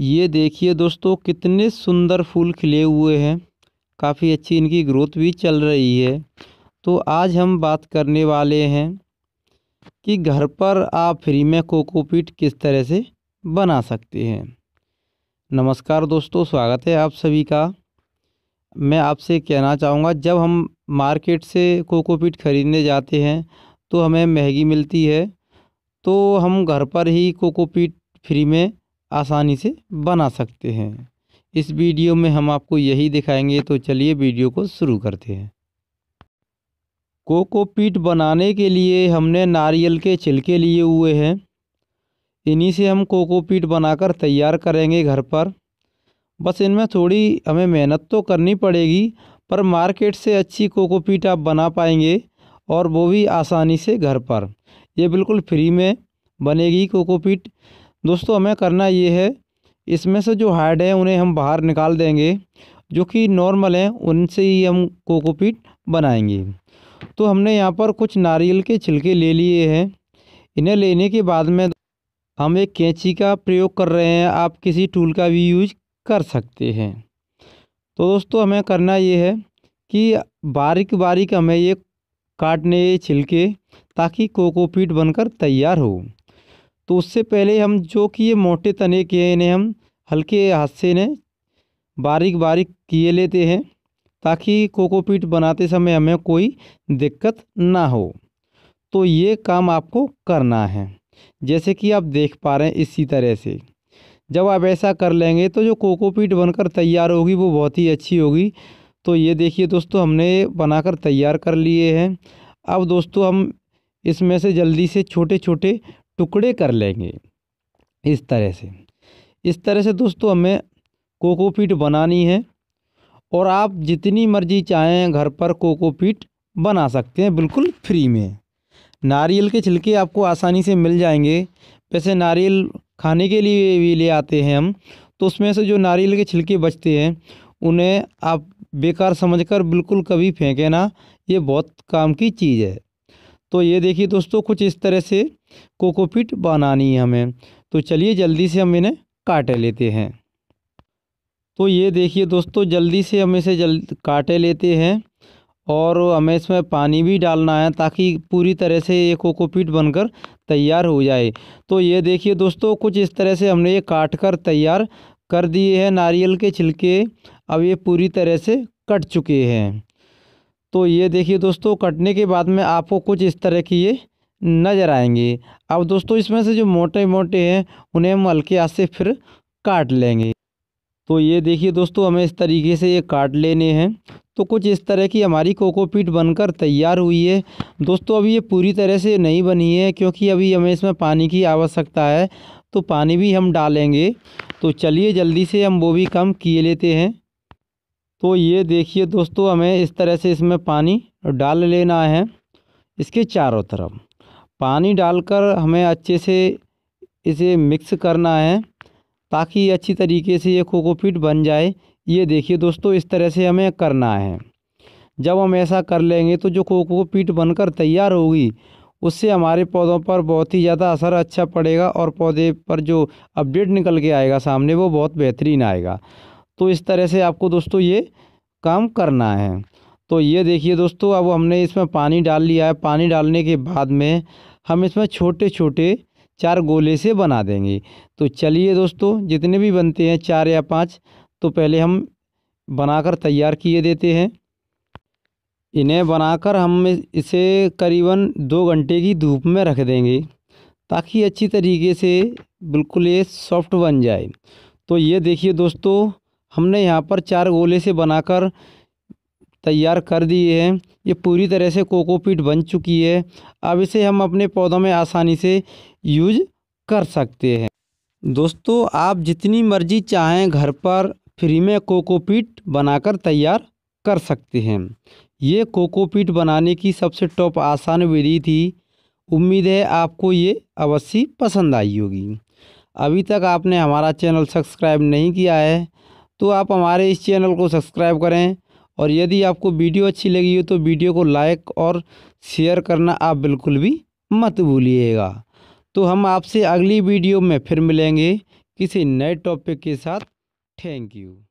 ये देखिए दोस्तों कितने सुंदर फूल खिले हुए हैं काफ़ी अच्छी इनकी ग्रोथ भी चल रही है तो आज हम बात करने वाले हैं कि घर पर आप फ्री में कोकोपीट किस तरह से बना सकते हैं नमस्कार दोस्तों स्वागत है आप सभी का मैं आपसे कहना चाहूँगा जब हम मार्केट से कोकोपीट ख़रीदने जाते हैं तो हमें महंगी मिलती है तो हम घर पर ही कोकोपीट फ्री में आसानी से बना सकते हैं इस वीडियो में हम आपको यही दिखाएंगे तो चलिए वीडियो को शुरू करते हैं कोकोपीट बनाने के लिए हमने नारियल के छिलके लिए हुए हैं इन्हीं से हम कोकोपीट बनाकर तैयार करेंगे घर पर बस इनमें थोड़ी हमें मेहनत तो करनी पड़ेगी पर मार्केट से अच्छी कोकोपीट आप बना पाएंगे और वो भी आसानी से घर पर ये बिल्कुल फ्री में बनेगी कोकोपीट दोस्तों हमें करना ये है इसमें से जो हार्ड है उन्हें हम बाहर निकाल देंगे जो कि नॉर्मल हैं उनसे ही हम कोकोपीट बनाएंगे तो हमने यहाँ पर कुछ नारियल के छिलके ले लिए हैं इन्हें लेने के बाद में हम एक कैंची का प्रयोग कर रहे हैं आप किसी टूल का भी यूज कर सकते हैं तो दोस्तों हमें करना ये है कि बारीक बारीक हमें ये काटने छिलके ताकि कोकोपीट बनकर तैयार हो तो उससे पहले हम जो कि ये मोटे तने किए इन्हें हम हल्के हाथ से इन्हें बारीक बारीक किए लेते हैं ताकि कोकोपीट बनाते समय हमें कोई दिक्कत ना हो तो ये काम आपको करना है जैसे कि आप देख पा रहे हैं इसी तरह से जब आप ऐसा कर लेंगे तो जो कोकोपीट बनकर तैयार होगी वो बहुत ही अच्छी होगी तो ये देखिए दोस्तों हमने बनाकर तैयार कर लिए हैं अब दोस्तों हम इसमें से जल्दी से छोटे छोटे टुकड़े कर लेंगे इस तरह से इस तरह से दोस्तों हमें कोकोपीट बनानी है और आप जितनी मर्जी चाहें घर पर कोकोपीट बना सकते हैं बिल्कुल फ्री में नारियल के छिलके आपको आसानी से मिल जाएंगे वैसे नारियल खाने के लिए भी ले आते हैं हम तो उसमें से जो नारियल के छिलके बचते हैं उन्हें आप बेकार समझकर बिल्कुल कभी फेंके ना ये बहुत काम की चीज़ है तो ये देखिए दोस्तों कुछ इस तरह से कोकोपीट बनानी है हमें तो चलिए जल्दी से हम इन्हें काटे लेते हैं तो ये देखिए दोस्तों जल्दी से हम इसे जल काटे लेते हैं और हमें इसमें पानी भी डालना है ताकि पूरी तरह से ये कोकोपीट बनकर तैयार हो जाए तो ये देखिए दोस्तों कुछ इस तरह से हमने ये काट कर तैयार कर दिए हैं नारियल के छिलके अब ये पूरी तरह से कट चुके हैं तो ये देखिए दोस्तों कटने के बाद में आपको कुछ इस तरह की ये नज़र आएंगे अब दोस्तों इसमें से जो मोटे मोटे हैं उन्हें हम हल्के हाथ से फिर काट लेंगे तो ये देखिए दोस्तों हमें इस तरीके से ये काट लेने हैं तो कुछ इस तरह की हमारी कोकोपीट बनकर तैयार हुई है दोस्तों अभी ये पूरी तरह से नहीं बनी है क्योंकि अभी हमें इसमें पानी की आवश्यकता है तो पानी भी हम डालेंगे तो चलिए जल्दी से हम वो भी कम किए लेते हैं तो ये देखिए दोस्तों हमें इस तरह से इसमें पानी डाल लेना है इसके चारों तरफ पानी डालकर हमें अच्छे से इसे मिक्स करना है ताकि अच्छी तरीके से ये कोकोपीट बन जाए ये देखिए दोस्तों इस तरह से हमें करना है जब हम ऐसा कर लेंगे तो जो कोकोपीट बनकर तैयार होगी उससे हमारे पौधों पर बहुत ही ज़्यादा असर अच्छा पड़ेगा और पौधे पर जो अपडेट निकल के आएगा सामने वो बहुत बेहतरीन आएगा तो इस तरह से आपको दोस्तों ये काम करना है तो ये देखिए दोस्तों अब हमने इसमें पानी डाल लिया है पानी डालने के बाद में हम इसमें छोटे छोटे चार गोले से बना देंगे तो चलिए दोस्तों जितने भी बनते हैं चार या पाँच तो पहले हम बनाकर तैयार किए देते हैं इन्हें बनाकर हम इसे करीबन दो घंटे की धूप में रख देंगे ताकि अच्छी तरीके से बिल्कुल ये सॉफ्ट बन जाए तो ये देखिए दोस्तों हमने यहाँ पर चार गोले से बनाकर तैयार कर दिए हैं ये पूरी तरह से कोकोपीट बन चुकी है अब इसे हम अपने पौधों में आसानी से यूज कर सकते हैं दोस्तों आप जितनी मर्जी चाहें घर पर फ्री में कोकोपीट बनाकर तैयार कर सकते हैं ये कोकोपीट बनाने की सबसे टॉप आसान विधि थी उम्मीद है आपको ये अवश्य पसंद आई होगी अभी तक आपने हमारा चैनल सब्सक्राइब नहीं किया है तो आप हमारे इस चैनल को सब्सक्राइब करें और यदि आपको वीडियो अच्छी लगी हो तो वीडियो को लाइक और शेयर करना आप बिल्कुल भी मत भूलिएगा तो हम आपसे अगली वीडियो में फिर मिलेंगे किसी नए टॉपिक के साथ थैंक यू